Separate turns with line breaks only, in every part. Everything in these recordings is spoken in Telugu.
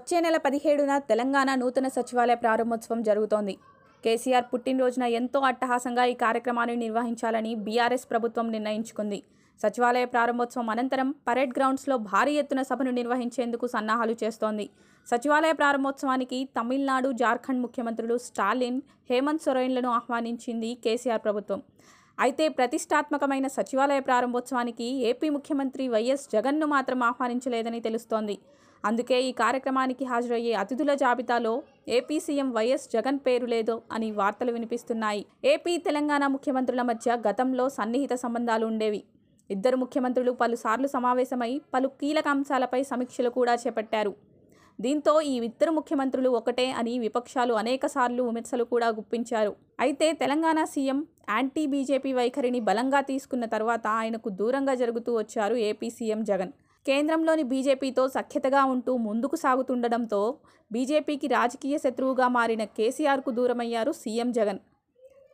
వచ్చే నెల పదిహేడున తెలంగాణ నూతన సచివాలయ ప్రారంభోత్సవం జరుగుతోంది కేసీఆర్ పుట్టినరోజున ఎంతో అట్టహాసంగా ఈ కార్యక్రమాన్ని నిర్వహించాలని బీఆర్ఎస్ ప్రభుత్వం నిర్ణయించుకుంది సచివాలయ ప్రారంభోత్సవం అనంతరం పరేడ్ గ్రౌండ్స్లో భారీ ఎత్తున సభను నిర్వహించేందుకు సన్నాహాలు చేస్తోంది సచివాలయ ప్రారంభోత్సవానికి తమిళనాడు జార్ఖండ్ ముఖ్యమంత్రులు స్టాలిన్ హేమంత్ సొరైన్లను ఆహ్వానించింది కేసీఆర్ ప్రభుత్వం అయితే ప్రతిష్టాత్మకమైన సచివాలయ ప్రారంభోత్సవానికి ఏపీ ముఖ్యమంత్రి వైఎస్ జగన్ను మాత్రం ఆహ్వానించలేదని తెలుస్తోంది అందుకే ఈ కార్యక్రమానికి హాజరయ్యే అతిథుల జాబితాలో ఏపీ సీఎం వైఎస్ జగన్ పేరు లేదో అని వార్తలు వినిపిస్తున్నాయి ఏపీ తెలంగాణ ముఖ్యమంత్రుల మధ్య గతంలో సన్నిహిత సంబంధాలు ఉండేవి ఇద్దరు ముఖ్యమంత్రులు పలుసార్లు సమావేశమై పలు కీలక అంశాలపై సమీక్షలు కూడా చేపట్టారు దీంతో ఈ ఇద్దరు ముఖ్యమంత్రులు ఒకటే అని విపక్షాలు అనేకసార్లు విమర్శలు కూడా గుప్పించారు అయితే తెలంగాణ సీఎం యాంటీ బీజేపీ వైఖరిని బలంగా తీసుకున్న తర్వాత ఆయనకు దూరంగా జరుగుతూ వచ్చారు ఏపీ సీఎం జగన్ కేంద్రంలోని బీజేపీతో సఖ్యతగా ఉంటూ ముందుకు సాగుతుండడంతో బీజేపీకి రాజకీయ శత్రువుగా మారిన కేసీఆర్కు దూరమయ్యారు సీఎం జగన్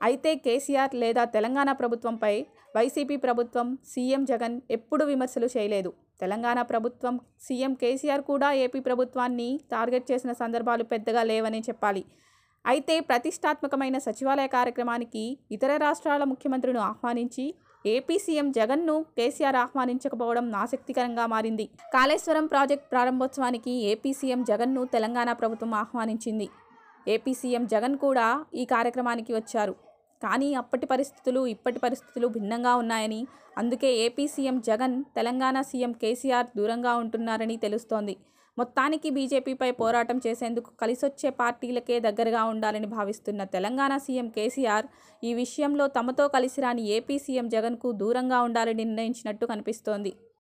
అయితే కేసీఆర్ లేదా తెలంగాణ ప్రభుత్వంపై వైసీపీ ప్రభుత్వం సీఎం జగన్ ఎప్పుడూ విమర్శలు చేయలేదు తెలంగాణ ప్రభుత్వం సీఎం కేసీఆర్ కూడా ఏపీ ప్రభుత్వాన్ని టార్గెట్ చేసిన సందర్భాలు పెద్దగా లేవని చెప్పాలి అయితే ప్రతిష్టాత్మకమైన సచివాలయ కార్యక్రమానికి ఇతర రాష్ట్రాల ముఖ్యమంత్రులను ఆహ్వానించి ఏపీ సీఎం జగన్ను కేసీఆర్ ఆహ్వానించకపోవడం ఆసక్తికరంగా మారింది కాళేశ్వరం ప్రాజెక్ట్ ప్రారంభోత్సవానికి ఏపీ సీఎం జగన్ను తెలంగాణ ప్రభుత్వం ఆహ్వానించింది ఏపీ సీఎం జగన్ కూడా ఈ కార్యక్రమానికి వచ్చారు కానీ అప్పటి పరిస్థితులు ఇప్పటి పరిస్థితులు భిన్నంగా ఉన్నాయని అందుకే AP CM Jagan Telangana CM KCR దూరంగా ఉంటున్నారని తెలుస్తోంది మొత్తానికి బీజేపీపై పోరాటం చేసేందుకు కలిసొచ్చే పార్టీలకే దగ్గరగా ఉండాలని భావిస్తున్న తెలంగాణ సీఎం కేసీఆర్ ఈ విషయంలో తమతో కలిసి రాని ఏపీ సీఎం జగన్కు దూరంగా ఉండాలని నిర్ణయించినట్టు కనిపిస్తోంది